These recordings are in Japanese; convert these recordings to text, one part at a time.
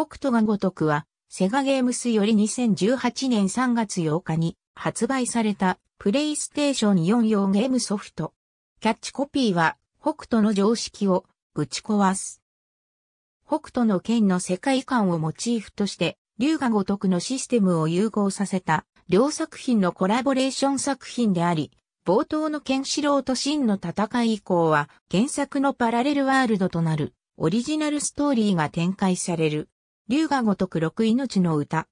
北斗が如くは、セガゲームスより2018年3月8日に発売されたプレイステーション4用ゲームソフト。キャッチコピーは、北斗の常識をぶち壊す。北斗の剣の世界観をモチーフとして、龍が如くのシステムを融合させた両作品のコラボレーション作品であり、冒頭のケンシロウと真の戦い以降は原作のパラレルワールドとなるオリジナルストーリーが展開される。龍が如く六命の歌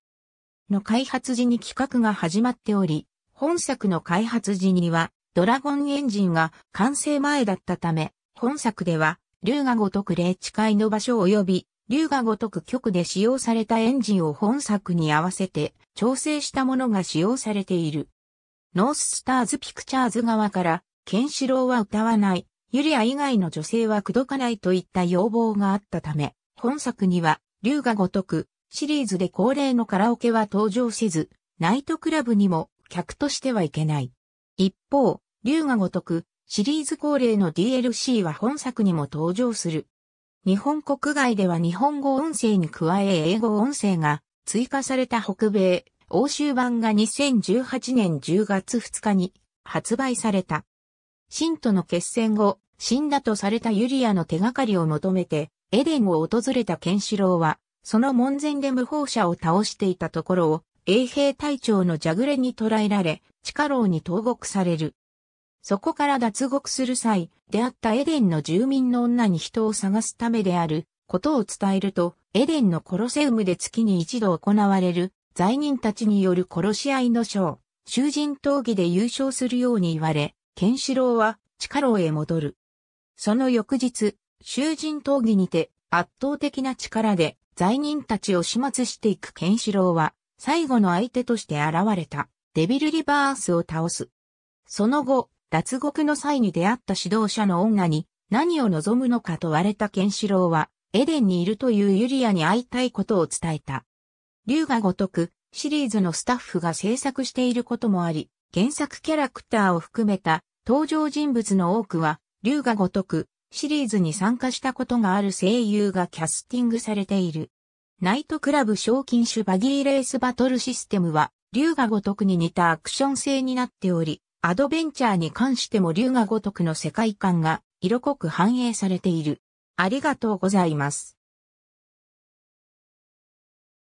の開発時に企画が始まっており、本作の開発時にはドラゴンエンジンが完成前だったため、本作では龍が如く霊地界の場所及び龍が如く局で使用されたエンジンを本作に合わせて調整したものが使用されている。ノーススターズピクチャーズ側から、ケンシロウは歌わない、ユリア以外の女性は口説かないといった要望があったため、本作には龍が如く、シリーズで恒例のカラオケは登場せず、ナイトクラブにも客としてはいけない。一方、龍が如く、シリーズ恒例の DLC は本作にも登場する。日本国外では日本語音声に加え英語音声が追加された北米、欧州版が2018年10月2日に発売された。信徒の決戦後、死んだとされたユリアの手がかりを求めて、エデンを訪れたケンシロウは、その門前で無法者を倒していたところを、衛兵隊長のジャグレに捕らえられ、地下牢に投獄される。そこから脱獄する際、出会ったエデンの住民の女に人を探すためであることを伝えると、エデンのコロセウムで月に一度行われる罪人たちによる殺し合いのショー、囚人闘技で優勝するように言われ、ケンシロウは地下牢へ戻る。その翌日、囚人闘技にて圧倒的な力で罪人たちを始末していくケンシロウは最後の相手として現れたデビルリバースを倒す。その後、脱獄の際に出会った指導者の女に何を望むのか問われたケンシロウはエデンにいるというユリアに会いたいことを伝えた。竜が如くシリーズのスタッフが制作していることもあり、原作キャラクターを含めた登場人物の多くは、竜が如く、シリーズに参加したことがある声優がキャスティングされている。ナイトクラブ賞金種バギーレースバトルシステムは、竜が如くに似たアクション性になっており、アドベンチャーに関しても竜が如くの世界観が色濃く反映されている。ありがとうございます。